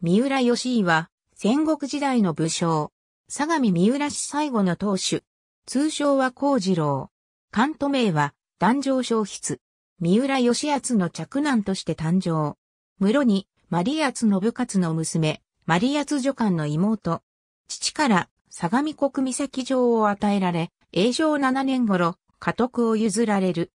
三浦義井は、戦国時代の武将。相模三浦市最後の当主。通称は幸次郎。関東名は、壇上消筆。三浦義厚の嫡男として誕生。室に、マリアツの部活の娘、マリアツ女官の妹。父から、相模国岬城を与えられ、永正七年頃、家督を譲られる。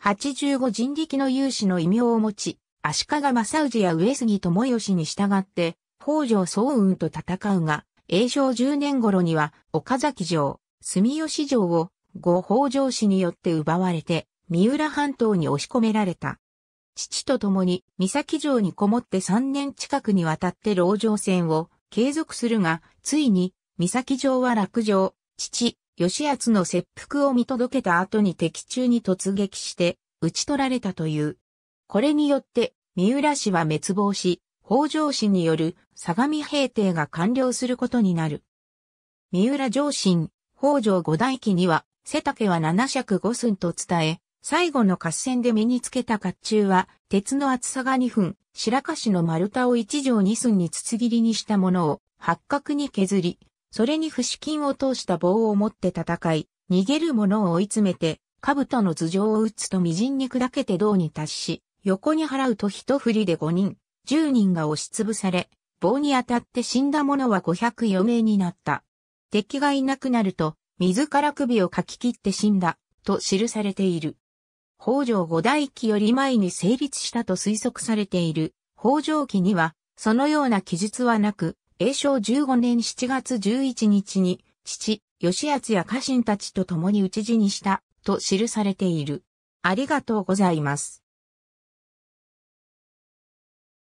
85人力の勇士の異名を持ち、足利正氏や上杉智義に従って、北条早雲と戦うが、永正10年頃には、岡崎城、住吉城を、後北条氏によって奪われて、三浦半島に押し込められた。父と共に、三崎城にこもって3年近くにわたって牢城戦を継続するが、ついに、三崎城は落城、父、義厚の切腹を見届けた後に敵中に突撃して、討ち取られたという。これによって、三浦氏は滅亡し、北条氏による相模平定が完了することになる。三浦上信、北条五代記には、背丈は七尺五寸と伝え、最後の合戦で身につけた甲冑は、鉄の厚さが2分、白樫の丸太を一畳二寸に筒切りにしたものを、八角に削り、それに不死金を通した棒を持って戦い、逃げる者を追い詰めて、兜の頭上を打つと微塵に砕けて銅に達し、横に払うと一振りで5人、10人が押しつぶされ、棒に当たって死んだ者は504名になった。敵がいなくなると、自ら首をかき切って死んだ、と記されている。北条五代記より前に成立したと推測されている北条記には、そのような記述はなく、永正15年7月11日に、父、吉厚や家臣たちと共に討ち死にした、と記されている。ありがとうございます。